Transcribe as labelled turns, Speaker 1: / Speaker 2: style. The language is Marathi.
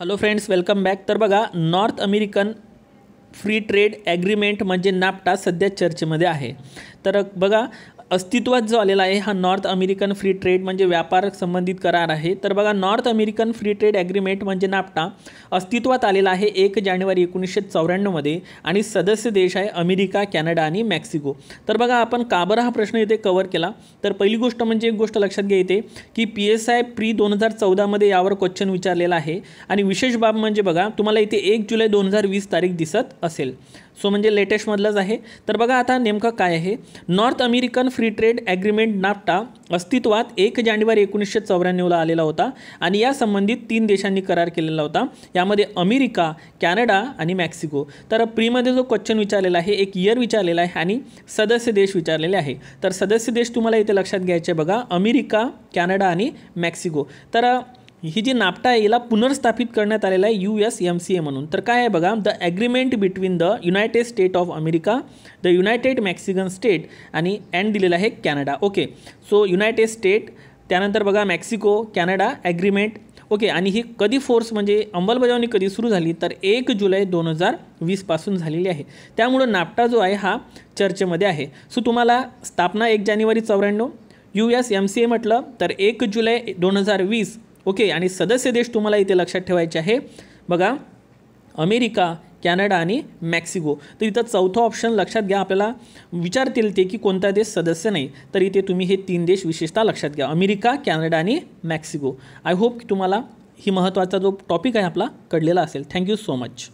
Speaker 1: हॅलो फ्रेंड्स वेलकम बॅक तर बघा North American free trade agreement म्हणजे नाप्टा सध्या चर्चेमध्ये आहे तर बघा अस्तित्वात जो आलेला आहे हा नॉर्थ अमेरिकन फ्री ट्रेड म्हणजे व्यापार संबंधित करार आहे तर बघा North American free trade agreement म्हणजे नाप्टा अस्तित्वात आलेला आहे एक जानेवारी एकोणीसशे चौऱ्याण्णवमध्ये आणि सदस्य देश आहे अमेरिका कॅनडा आणि मेक्सिको तर बघा आपण काबर हा प्रश्न इथे कव्हर केला तर पहिली गोष्ट म्हणजे एक गोष्ट लक्षात घ्या इथे की पी एस आय प्री दोन हजार चौदामध्ये यावर क्वेश्चन विचारलेला आहे आणि विशेष बाब म्हणजे बघा तुम्हाला इथे एक जुलै दोन हजार वीस तारीख दिसत असेल सो म्हणजे लेटेस्टमधलंच आहे तर बघा आता नेमकं काय आहे North American free trade agreement NAFTA अस्तित्वात एक जानेवारी एकोणीसशे चौऱ्याण्णवला आलेला होता आणि या संबंधित तीन देशांनी करार केलेला होता यामध्ये अमेरिका कॅनडा आणि मॅक्सिको तर प्रीमध्ये जो क्वेश्चन विचारलेला आहे एक इयर विचारलेला आहे आणि सदस्य देश विचारलेले आहे तर सदस्य देश तुम्हाला इथे लक्षात घ्यायचे बघा अमेरिका कॅनडा आणि मॅक्सिको तर ही जी नापटा आहे याला पुनर्स्थापित करण्यात आलेला आहे U S M C A म्हणून तर काय आहे बघा the agreement between the United State of America the United Mexican State आणि अँड दिलेलं आहे Canada okay so United State त्यानंतर बघा मॅक्सिको कॅनडा ॲग्रीमेंट ओके आणि ही कधी फोर्स म्हणजे अंमलबजावणी कधी सुरू झाली तर एक जुलै दोन हजार वीसपासून झालेली आहे त्यामुळं नापटा जो आहे हा चर्चेमध्ये आहे सो तुम्हाला स्थापना एक जानेवारी चौऱ्याण्णव U S M C A म्हटलं तर एक जुलै दोन हजार वीस ओके आणि सदस्य देश तुम्हाला इथे लक्षात ठेवायचे आहे बघा अमेरिका कॅनडा आणि मॅक्सिको तर इथं चौथा ऑप्शन लक्षात घ्या आपल्याला विचारतील ते की कोणता देश सदस्य नाही तर इथे तुम्ही हे तीन देश विशेषतः लक्षात घ्या अमेरिका कॅनडा आणि मॅक्सिको आय होप की तुम्हाला ही महत्त्वाचा जो टॉपिक आहे आपला कळलेला असेल थँक्यू सो मच